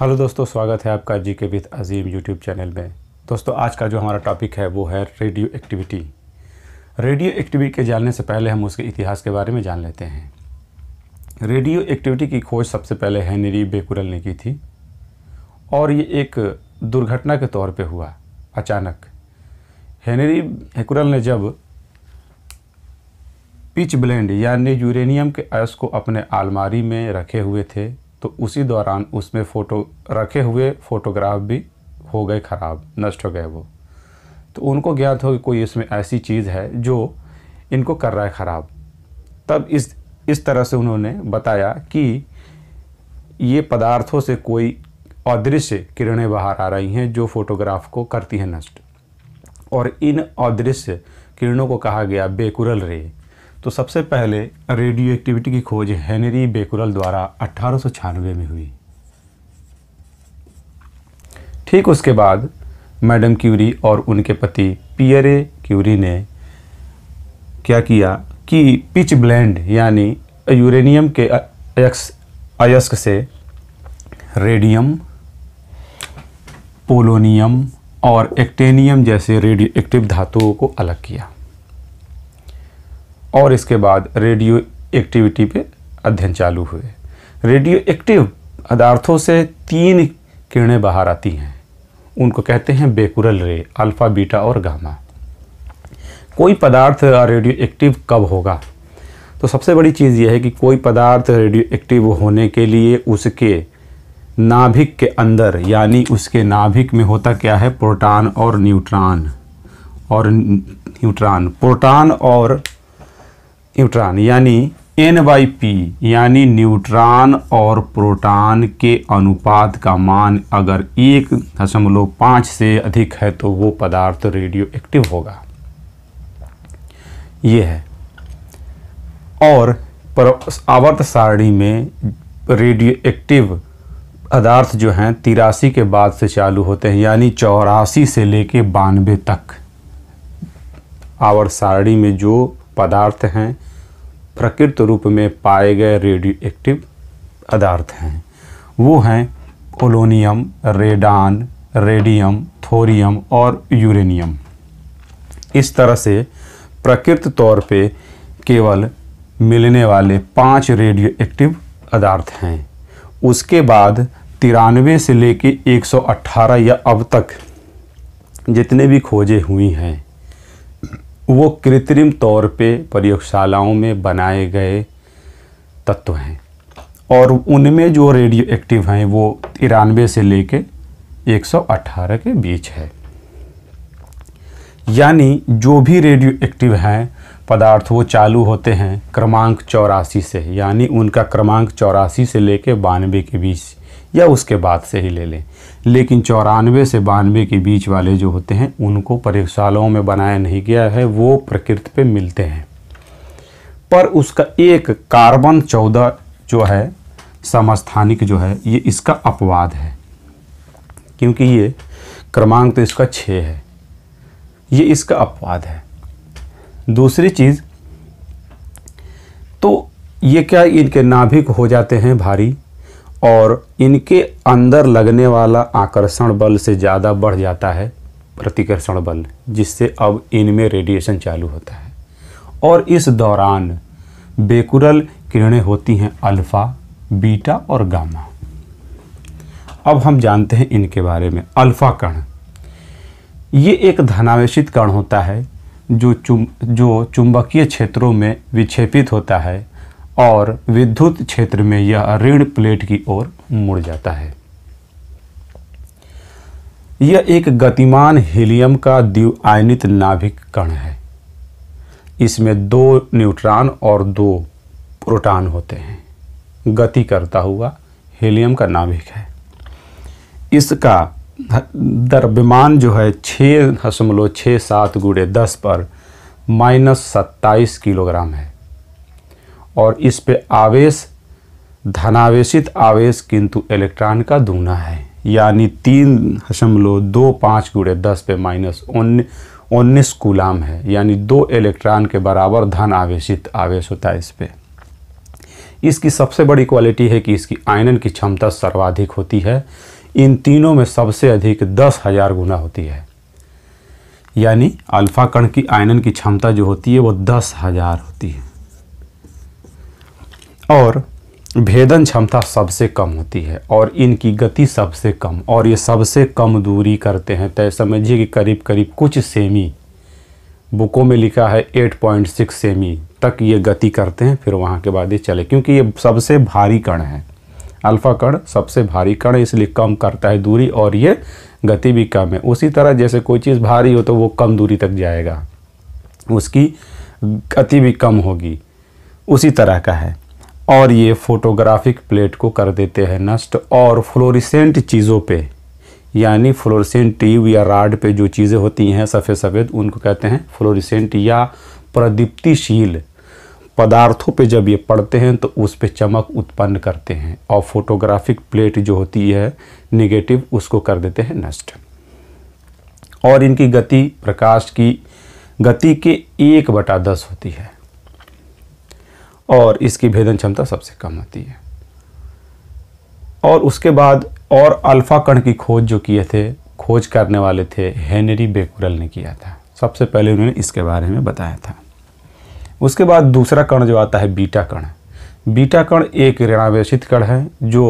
hello दोस्तों स्वागत है आपका जी के विथ अजीम यूट्यूब चैनल में दोस्तों आज का जो हमारा टॉपिक है वो है रेडियो एक्टिविटी रेडियो एक्टिविटी के जानने से पहले हम उसके इतिहास के बारे में जान लेते हैं रेडियो एक्टिविटी की खोज सबसे पहले हैनरी बेकुरल ने की थी और ये एक दुर्घटना के तौर पे हुआ अचानक हैनरी बेकुरल ने जब पिच ब्लेंड यानी यूरेनियम के अयस को अपने आलमारी में रखे हुए थे तो उसी दौरान उसमें फ़ोटो रखे हुए फ़ोटोग्राफ भी हो गए ख़राब नष्ट हो गए वो तो उनको ज्ञात हो कि कोई इसमें ऐसी चीज़ है जो इनको कर रहा है ख़राब तब इस इस तरह से उन्होंने बताया कि ये पदार्थों से कोई अदृश्य किरणें बाहर आ रही हैं जो फोटोग्राफ को करती हैं नष्ट और इन अदृश्य किरणों को कहा गया बेकुरल रे तो सबसे पहले रेडियो एक्टिविटी की खोज हेनरी बेकुरल द्वारा अठारह में हुई ठीक उसके बाद मैडम क्यूरी और उनके पति पियरे क्यूरी ने क्या किया कि पिच ब्लेंड यानी यूरेनियम के अयस्क अयस्क से रेडियम पोलोनियम और एक्टेनियम जैसे रेडियो एक्टिव धातुओं को अलग किया और इसके बाद रेडियो एक्टिविटी पे अध्ययन चालू हुए रेडियो एक्टिव पदार्थों से तीन किरणें बाहर आती हैं उनको कहते हैं बेकुरल रे अल्फ़ा बीटा और गामा कोई पदार्थ रेडियो एक्टिव कब होगा तो सबसे बड़ी चीज़ यह है कि कोई पदार्थ रेडियो एक्टिव होने के लिए उसके नाभिक के अंदर यानी उसके नाभिक में होता क्या है प्रोटॉन और न्यूट्रॉन और न्यूट्रॉन प्रोटॉन और न्यूट्रॉन यानी एन बाई पी यानी न्यूट्रॉन और प्रोटॉन के अनुपात का मान अगर एक दशमलव पाँच से अधिक है तो वो पदार्थ रेडियो एक्टिव होगा ये है और आवर्त सारणी में रेडियो एक्टिव पदार्थ जो हैं तिरासी के बाद से चालू होते हैं यानी चौरासी से लेके बानवे तक आवर्त सारणी में जो पदार्थ हैं प्रकृत रूप में पाए गए रेडियो एक्टिव पदार्थ हैं वो हैं ओलोनियम रेडान रेडियम थोरियम और यूरेनियम इस तरह से प्रकृत तौर पे केवल मिलने वाले पांच रेडियो एक्टिव पदार्थ हैं उसके बाद तिरानवे से लेके 118 या अब तक जितने भी खोजें हुई हैं वो कृत्रिम तौर पे प्रयोगशालाओं में बनाए गए तत्व हैं और उनमें जो रेडियो एक्टिव हैं वो तिरानवे से लेके 118 के बीच है यानी जो भी रेडियो एक्टिव हैं पदार्थ वो चालू होते हैं क्रमांक चौरासी से यानी उनका क्रमांक चौरासी से लेके बानवे के बीच या उसके बाद से ही ले लें लेकिन चौरानवे से बानवे के बीच वाले जो होते हैं उनको प्रयोगशालाओं में बनाया नहीं गया है वो प्रकृति पे मिलते हैं पर उसका एक कार्बन चौदह जो है समस्थानिक जो है ये इसका अपवाद है क्योंकि ये क्रमांक तो इसका छः है ये इसका अपवाद है दूसरी चीज़ तो ये क्या इनके नाभिक हो जाते हैं भारी और इनके अंदर लगने वाला आकर्षण बल से ज़्यादा बढ़ जाता है प्रतिकर्षण बल जिससे अब इनमें रेडिएशन चालू होता है और इस दौरान बेकुरल किरणें होती हैं अल्फ़ा बीटा और गामा अब हम जानते हैं इनके बारे में अल्फ़ा कण ये एक धनावेशित कण होता है जो चुम जो चुंबकीय क्षेत्रों में विक्षेपित होता है और विद्युत क्षेत्र में यह ऋण प्लेट की ओर मुड़ जाता है यह एक गतिमान हीलियम का द्विआयनित नाभिक कण है इसमें दो न्यूट्रॉन और दो प्रोटॉन होते हैं गति करता हुआ हीलियम का नाभिक है इसका द्रव्यमान जो है छः दशमलव छः सात गुड़े दस पर माइनस सत्ताईस किलोग्राम है और इस पे आवेश धनावेशित आवेश किंतु इलेक्ट्रॉन का दूना है यानी तीन दशमलव दो पाँच गुड़े दस पे माइनस उन्नीस गुलाम है यानी दो इलेक्ट्रॉन के बराबर धन आवेशित आवेश होता है इस पर इसकी सबसे बड़ी क्वालिटी है कि इसकी आयनन की क्षमता सर्वाधिक होती है इन तीनों में सबसे अधिक दस हजार गुना होती है यानी अल्फा कण की आयनन की क्षमता जो होती है वो दस हजार होती है और भेदन क्षमता सबसे कम होती है और इनकी गति सबसे कम और ये सबसे कम दूरी करते हैं तय तो समझिए कि करीब करीब कुछ सेमी बुकों में लिखा है 8.6 सेमी तक ये गति करते हैं फिर वहाँ के बाद ये चले क्योंकि ये सबसे भारी कण है अल्फा कण सबसे भारी कण इसलिए कम करता है दूरी और ये गति भी कम है उसी तरह जैसे कोई चीज़ भारी हो तो वो कम दूरी तक जाएगा उसकी गति भी कम होगी उसी तरह का है और ये फोटोग्राफिक प्लेट को कर देते हैं नष्ट और फ्लोरिसेंट चीज़ों पे यानी फ्लोरिसेंट ट्यूब या राड पे जो चीज़ें होती हैं सफ़ेद सफ़ेद उनको कहते हैं फ्लोरिसेंट या प्रदीप्तिशील पदार्थों पे जब ये पड़ते हैं तो उस पर चमक उत्पन्न करते हैं और फोटोग्राफिक प्लेट जो होती है निगेटिव उसको कर देते हैं नष्ट और इनकी गति प्रकाश की गति के एक बटा दस होती है और इसकी भेदन क्षमता सबसे कम होती है और उसके बाद और अल्फ़ा कण की खोज जो किए थे खोज करने वाले थे हेनरी बेकुरल ने किया था सबसे पहले उन्होंने इसके बारे में बताया था उसके बाद दूसरा कण जो आता है बीटा कण बीटा कण एक ऋणावेशित कण है जो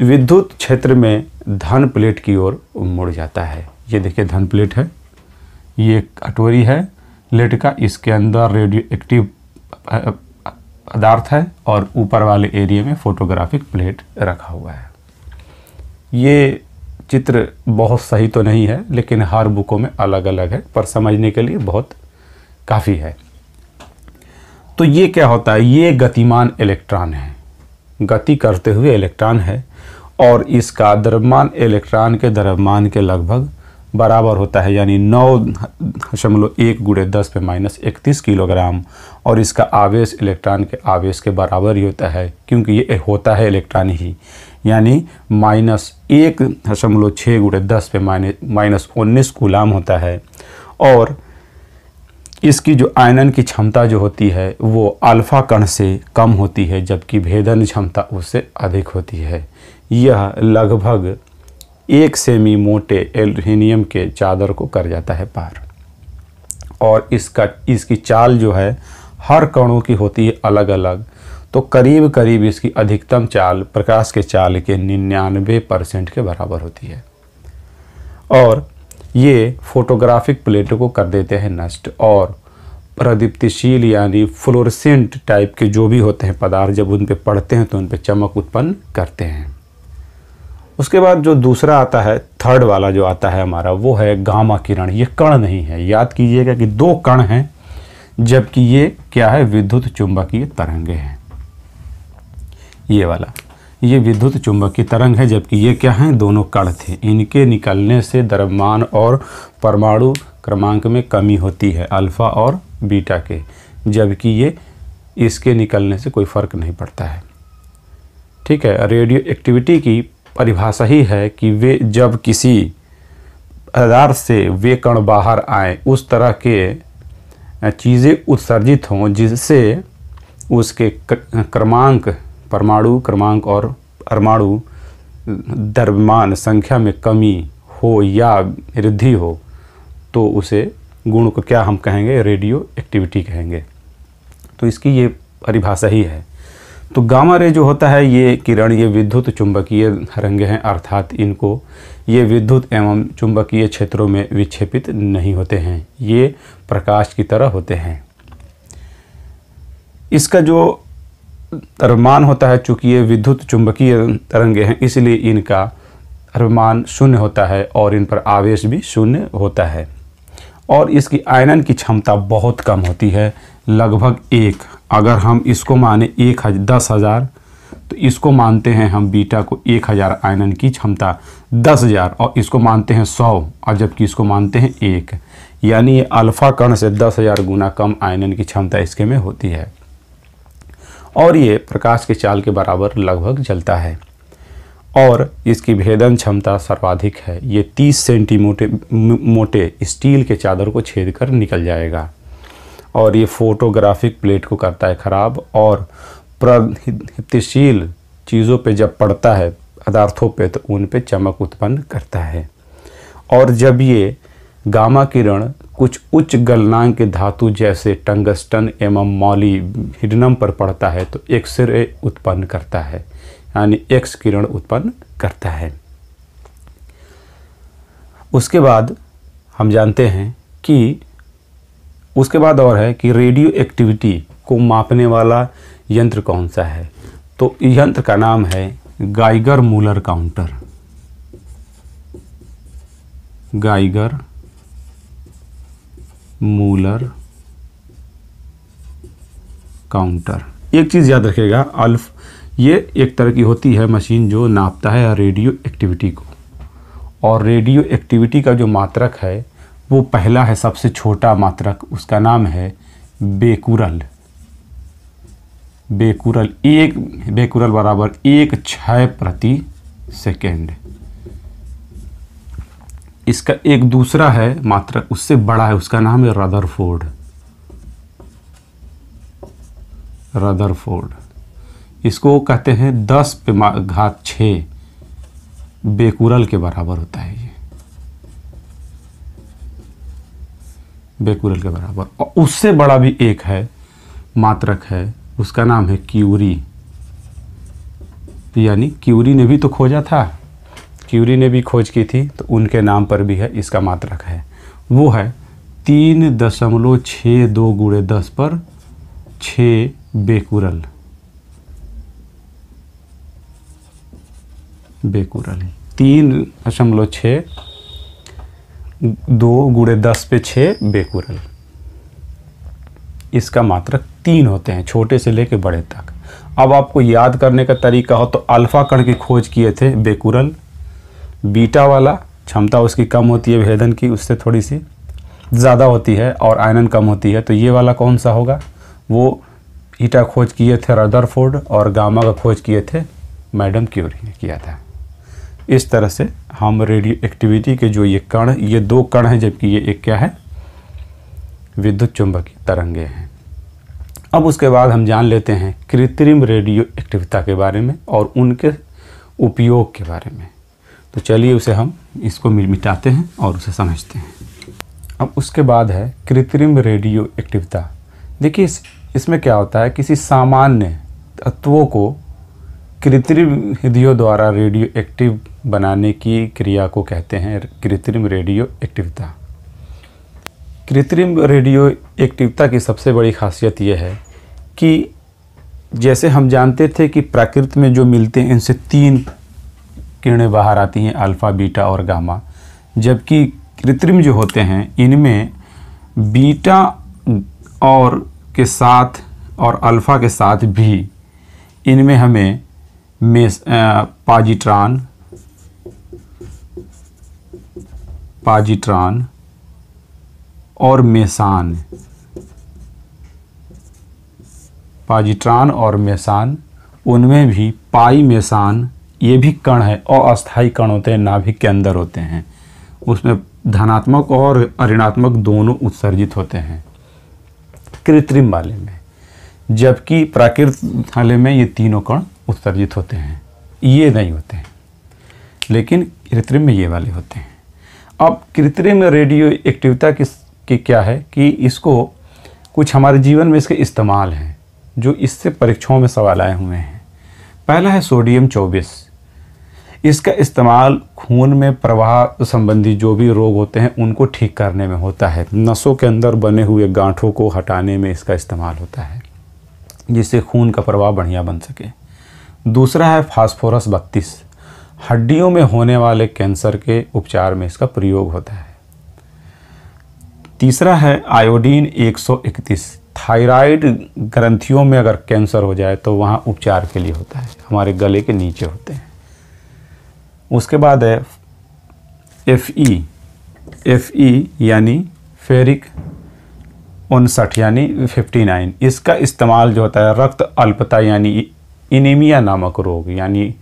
विद्युत क्षेत्र में धन प्लेट की ओर मुड़ जाता है ये देखिए धन प्लेट है ये एक कटोरी है लेट का इसके अंदर रेडियो एक्टिव पदार्थ है और ऊपर वाले एरिया में फोटोग्राफिक प्लेट रखा हुआ है ये चित्र बहुत सही तो नहीं है लेकिन हर बुकों में अलग अलग है पर समझने के लिए बहुत काफ़ी है तो ये क्या होता है ये गतिमान इलेक्ट्रॉन है गति करते हुए इलेक्ट्रॉन है और इसका द्रव्यमान इलेक्ट्रॉन के द्रव्यमान के लगभग बराबर होता है यानी नौ दशमलव एक गुड़े दस पे माइनस इकतीस किलोग्राम और इसका आवेश इलेक्ट्रॉन के आवेश के बराबर ही होता है क्योंकि ये होता है इलेक्ट्रॉन ही यानी माइनस एक दशमलव छः गुड़े दस पे माइनस माइनस उन्नीस गुलाम होता है और इसकी जो आयनन की क्षमता जो होती है वो अल्फा कण से कम होती है जबकि भेदन क्षमता उससे अधिक होती है यह लगभग एक सेमी मोटे एल्यूमिनियम के चादर को कर जाता है पार और इसका इसकी चाल जो है हर कणों की होती है अलग अलग तो करीब करीब इसकी अधिकतम चाल प्रकाश के चाल के निन्यानवे परसेंट के बराबर होती है और ये फोटोग्राफिक प्लेटों को कर देते हैं नष्ट और प्रदीप्तिशील यानी फ्लोरसेंट टाइप के जो भी होते हैं पदार्थ जब उन पर पड़ते हैं तो उन पर चमक उत्पन्न करते हैं उसके बाद जो दूसरा आता है थर्ड वाला जो आता है हमारा वो है गामा किरण ये कण नहीं है याद कीजिएगा कि दो कण हैं जबकि ये क्या है विद्युत चुंबकीय तरंगे हैं ये वाला ये विद्युत चुंबकीय तरंग है जबकि ये क्या हैं दोनों कण थे इनके निकलने से द्रव्यमान और परमाणु क्रमांक में कमी होती है अल्फा और बीटा के जबकि ये इसके निकलने से कोई फ़र्क नहीं पड़ता है ठीक है रेडियो एक्टिविटी की परिभाषा ही है कि वे जब किसी पदार्थ से वे कण बाहर आए उस तरह के चीज़ें उत्सर्जित हों जिससे उसके क्रमांक परमाणु क्रमांक और परमाणु द्रव्यमान संख्या में कमी हो या वृद्धि हो तो उसे गुण को क्या हम कहेंगे रेडियो एक्टिविटी कहेंगे तो इसकी ये परिभाषा ही है तो गामा रे जो होता है ये किरण ये विद्युत चुंबकीय रंग हैं अर्थात इनको ये विद्युत एवं चुंबकीय क्षेत्रों में विक्षेपित नहीं होते हैं ये प्रकाश की तरह होते हैं इसका जो तरमान होता है चूँकि ये विद्युत चुंबकीय तरंगे हैं इसलिए इनका अरमान शून्य होता है और इन पर आवेश भी शून्य होता है और इसकी आयनन की क्षमता बहुत कम होती है लगभग एक अगर हम इसको माने एक हजार दस हज़ार तो इसको मानते हैं हम बीटा को एक हज़ार आयनन की क्षमता दस हज़ार और इसको मानते हैं सौ और जबकि इसको मानते हैं एक यानी ये अल्फ़ा कर्ण से दस हज़ार गुना कम आयनन की क्षमता इसके में होती है और ये प्रकाश के चाल के बराबर लगभग जलता है और इसकी भेदन क्षमता सर्वाधिक है ये 30 सेंटीमीटर मोटे स्टील के चादर को छेद कर निकल जाएगा और ये फोटोग्राफिक प्लेट को करता है ख़राब और प्रतिशील चीज़ों पे जब पड़ता है पदार्थों पे तो उन पे चमक उत्पन्न करता है और जब ये गामा किरण कुछ उच्च गलनांक के धातु जैसे टंगस्टन एवं मौली हिडनम पर पड़ता है तो एक्स रे उत्पन्न करता है यानी एक्स किरण उत्पन्न करता है उसके बाद हम जानते हैं कि उसके बाद और है कि रेडियो एक्टिविटी को मापने वाला यंत्र कौन सा है तो यंत्र का नाम है Geiger Muller counter Geiger Muller counter एक चीज़ याद रखेगा अल्फ ये एक तरह की होती है मशीन जो नापता है रेडियो एक्टिविटी को और रेडियो एक्टिविटी का जो मात्रक है वो पहला है सबसे छोटा मात्रक उसका नाम है बेकुरल बेकुरल एक बेकुरल बराबर एक छः प्रति सेकेंड इसका एक दूसरा है मात्रक उससे बड़ा है उसका नाम है रदरफोर्ड रदरफोर्ड इसको कहते हैं दस पे घात छः बेकुरल के बराबर होता है ये बेकुरल के बराबर और उससे बड़ा भी एक है मात्रक है उसका नाम है क्यूरी तो यानी क्यूरी ने भी तो खोजा था क्यूरी ने भी खोज की थी तो उनके नाम पर भी है इसका मात्रक है वो है तीन दशमलव छः दो गुड़े दस पर छ बेकुरल बेकुरल तीन दशमलव छः दो गुड़े दस पे छः बेकुरल इसका मात्रक तीन होते हैं छोटे से लेके बड़े तक अब आपको याद करने का तरीका हो तो अल्फ़ा कण की खोज किए थे बेकुरल बीटा वाला क्षमता उसकी कम होती है भेदन की उससे थोड़ी सी ज़्यादा होती है और आयनन कम होती है तो ये वाला कौन सा होगा वो ईटा खोज किए थे रदरफोर्ड और गामा का खोज किए थे मैडम क्यूरी ने किया था इस तरह से हम रेडियो एक्टिविटी के जो ये कण ये दो कण हैं जबकि ये एक क्या है विद्युत चुंबकीय तरंगे हैं अब उसके बाद हम जान लेते हैं कृत्रिम रेडियो एक्टिविता के बारे में और उनके उपयोग के बारे में तो चलिए उसे हम इसको मिटाते हैं और उसे समझते हैं अब उसके बाद है कृत्रिम रेडियो एक्टिविता देखिए इस इसमें क्या होता है किसी सामान्य तत्वों को कृत्रिम विधियों द्वारा रेडियो एक्टिव बनाने की क्रिया को कहते हैं कृत्रिम रेडियो एक्टिवता कृत्रिम रेडियो एक्टिवता की सबसे बड़ी खासियत यह है कि जैसे हम जानते थे कि प्राकृत में जो मिलते हैं इनसे तीन किरणें बाहर आती हैं अल्फ़ा बीटा और गामा जबकि कृत्रिम जो होते हैं इनमें बीटा और के साथ और अल्फ़ा के साथ भी इनमें हमें मेस पाजिट्रान और मेसान पाजिट्रान और मेसान उनमें भी पाई मेसान ये भी कण है अस्थायी कण होते हैं नाभिक के अंदर होते हैं उसमें धनात्मक और ऋणात्मक दोनों उत्सर्जित होते हैं कृत्रिम वाले में जबकि प्राकृत वाले में ये तीनों कण उत्सर्जित होते हैं ये नहीं होते हैं लेकिन कृत्रिम में ये वाले होते हैं अब कृत्रिम रेडियो एक्टिविता किस की क्या है कि इसको कुछ हमारे जीवन में इसके इस्तेमाल हैं जो इससे परीक्षाओं में सवाल आए हुए हैं पहला है सोडियम चौबीस इसका इस्तेमाल खून में प्रवाह संबंधी जो भी रोग होते हैं उनको ठीक करने में होता है नसों के अंदर बने हुए गांठों को हटाने में इसका इस्तेमाल होता है जिससे खून का प्रवाह बढ़िया बन सके दूसरा है फास्फोरस बत्तीस हड्डियों में होने वाले कैंसर के उपचार में इसका प्रयोग होता है तीसरा है आयोडीन 131 थायराइड ग्रंथियों में अगर कैंसर हो जाए तो वहाँ उपचार के लिए होता है हमारे गले के नीचे होते हैं उसके बाद है एफ ई एफ ई यानी फेरिक उनसठ यानी 59 इसका इस्तेमाल जो होता है रक्त अल्पता यानी इनीमिया नामक रोग यानी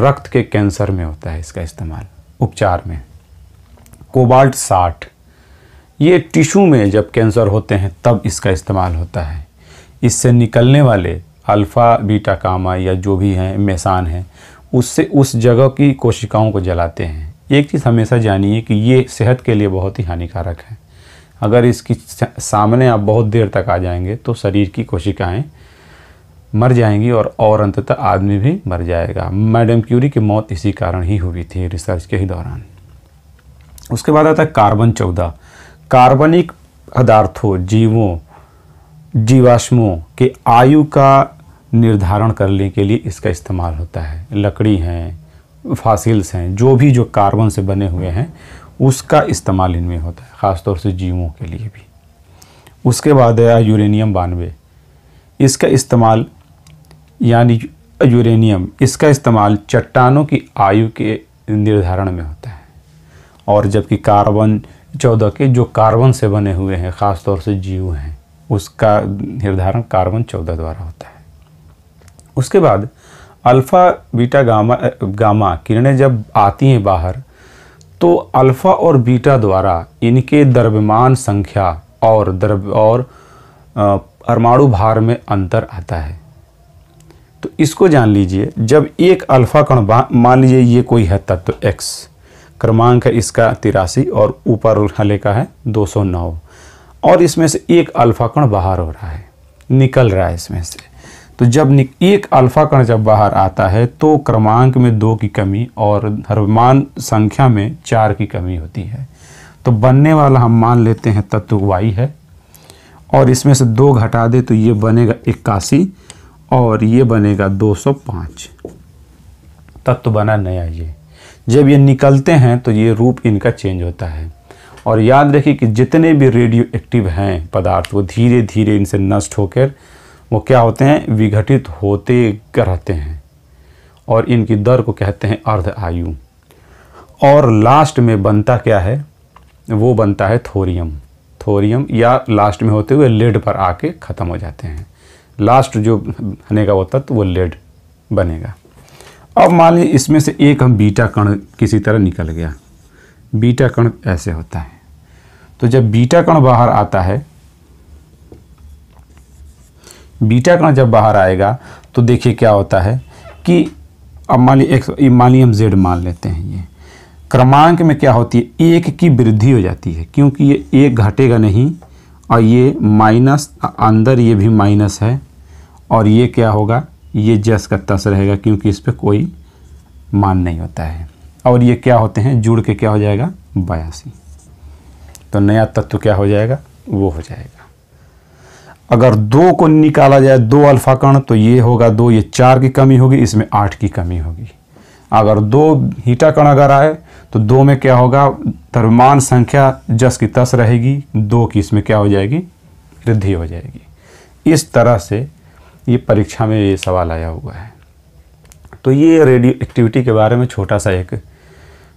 रक्त के कैंसर में होता है इसका इस्तेमाल उपचार में कोबाल्ट साठ ये टिशू में जब कैंसर होते हैं तब इसका इस्तेमाल होता है इससे निकलने वाले अल्फ़ा बीटा कामा या जो भी हैं मेसान हैं उससे उस जगह की कोशिकाओं को जलाते हैं एक चीज़ हमेशा जानिए कि ये सेहत के लिए बहुत ही हानिकारक है अगर इसकी सामने आप बहुत देर तक आ जाएंगे तो शरीर की कोशिकाएं मर जाएंगी और और अंततः आदमी भी मर जाएगा मैडम क्यूरी की मौत इसी कारण ही हुई थी रिसर्च के ही दौरान उसके बाद आता है कार्बन चौदह कार्बनिक पदार्थों जीवों जीवाश्मों के आयु का निर्धारण करने के लिए इसका इस्तेमाल होता है लकड़ी हैं फासिल्स हैं जो भी जो कार्बन से बने हुए हैं उसका इस्तेमाल इनमें होता है ख़ासतौर से जीवों के लिए भी उसके बाद आया यूरेनियम बानवे इसका इस्तेमाल यानी यूरेनियम इसका इस्तेमाल चट्टानों की आयु के निर्धारण में होता है और जबकि कार्बन चौदह के जो कार्बन से बने हुए हैं ख़ासतौर से जीव हैं उसका निर्धारण कार्बन चौदह द्वारा होता है उसके बाद अल्फ़ा बीटा गामा गामा किरणें जब आती हैं बाहर तो अल्फ़ा और बीटा द्वारा इनके द्रव्यमान संख्या और द्रव्य और परमाणु भार में अंतर आता है तो इसको जान लीजिए जब एक अल्फा कण मान लीजिए ये कोई है तत्व तो एक्स क्रमांक है इसका तिरासी और ऊपर हले का है 209 और इसमें से एक अल्फा कण बाहर हो रहा है निकल रहा है इसमें से तो जब एक अल्फा कण जब बाहर आता है तो क्रमांक में दो की कमी और हरमान संख्या में चार की कमी होती है तो बनने वाला हम मान लेते हैं तत्व वाई है और इसमें से दो घटा दे तो ये बनेगा इक्यासी और ये बनेगा 205 तत्व बना नया ये जब ये निकलते हैं तो ये रूप इनका चेंज होता है और याद रखिए कि जितने भी रेडियो एक्टिव हैं पदार्थ वो धीरे धीरे इनसे नष्ट होकर वो क्या होते हैं विघटित होते रहते हैं और इनकी दर को कहते हैं अर्ध आयु और लास्ट में बनता क्या है वो बनता है थोरियम थोरियम या लास्ट में होते हुए लेड पर आके ख़त्म हो जाते हैं लास्ट जो बनेगा वो तत्व वो लेड बनेगा अब मान लीजिए इसमें से एक हम बीटा कण किसी तरह निकल गया बीटा कण ऐसे होता है तो जब बीटा कण बाहर आता है बीटा कण जब बाहर आएगा तो देखिए क्या होता है कि अब मान ली एक मान ली हम जेड मान लेते हैं ये क्रमांक में क्या होती है एक की वृद्धि हो जाती है क्योंकि ये एक घटेगा नहीं और ये माइनस अंदर ये भी माइनस है और ये क्या होगा ये जस का तस रहेगा क्योंकि इस पर कोई मान नहीं होता है और ये क्या होते हैं जुड़ के क्या हो जाएगा बयासी तो नया तत्व क्या हो जाएगा वो हो जाएगा अगर दो को निकाला जाए दो अल्फा कर्ण तो ये होगा दो ये चार की कमी होगी इसमें आठ की कमी होगी अगर दो हीटा कण अगर आए तो दो में क्या होगा द्रव्यमान संख्या जस की तस रहेगी दो की इसमें क्या हो जाएगी वृद्धि हो जाएगी इस तरह से ये परीक्षा में ये सवाल आया हुआ है तो ये रेडियो एक्टिविटी के बारे में छोटा सा एक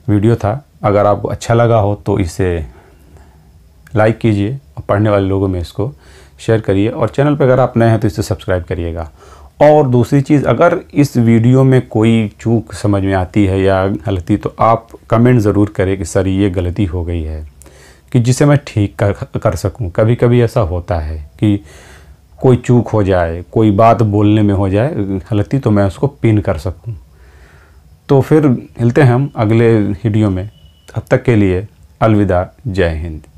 वीडियो था अगर आपको अच्छा लगा हो तो इसे लाइक कीजिए और पढ़ने वाले लोगों में इसको शेयर करिए और चैनल पर अगर आप नए हैं तो इसे सब्सक्राइब करिएगा और दूसरी चीज़ अगर इस वीडियो में कोई चूक समझ में आती है या गलती तो आप कमेंट ज़रूर करें कि सर ये गलती हो गई है कि जिसे मैं ठीक कर कर सकूं कभी कभी ऐसा होता है कि कोई चूक हो जाए कोई बात बोलने में हो जाए गलती तो मैं उसको पिन कर सकूं तो फिर मिलते हैं हम अगले वीडियो में अब तक के लिए अलविदा जय हिंद